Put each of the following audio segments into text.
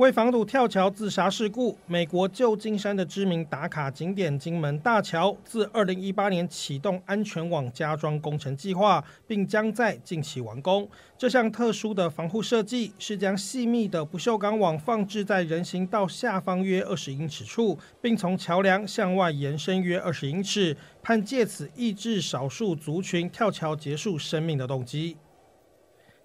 为防堵跳桥自杀事故，美国旧金山的知名打卡景点金门大桥自二零一八年启动安全网加装工程计划，并将在近期完工。这项特殊的防护设计是将细密的不锈钢网放置在人行道下方约二十英尺处，并从桥梁向外延伸约二十英尺，盼借此抑制少数族群跳桥结束生命的动机。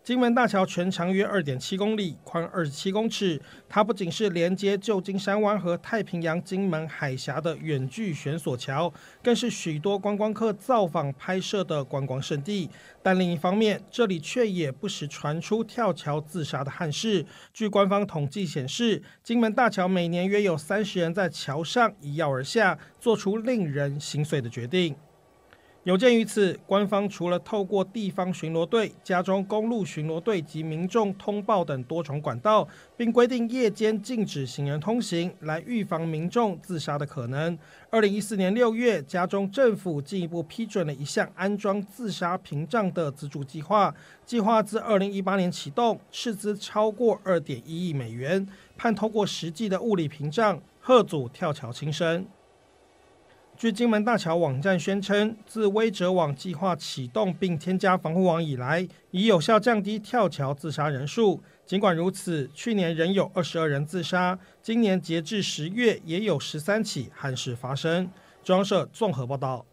金门大桥全长约二点七公里，宽二十七公尺。它不仅是连接旧金山湾和太平洋金门海峡的远距悬索桥，更是许多观光客造访拍摄的观光胜地。但另一方面，这里却也不时传出跳桥自杀的憾事。据官方统计显示，金门大桥每年约有三十人在桥上一跃而下，做出令人心碎的决定。有鉴于此，官方除了透过地方巡逻队、家中公路巡逻队及民众通报等多重管道，并规定夜间禁止行人通行，来预防民众自杀的可能。二零一四年六月，家中政府进一步批准了一项安装自杀屏障的资助计划，计划自二零一八年启动，斥资超过二点一亿美元，盼透过实际的物理屏障，贺祖跳桥轻生。据金门大桥网站宣称，自微折网计划启动并添加防护网以来，已有效降低跳桥自杀人数。尽管如此，去年仍有二十二人自杀，今年截至十月也有十三起憾事发生。中央社综合报道。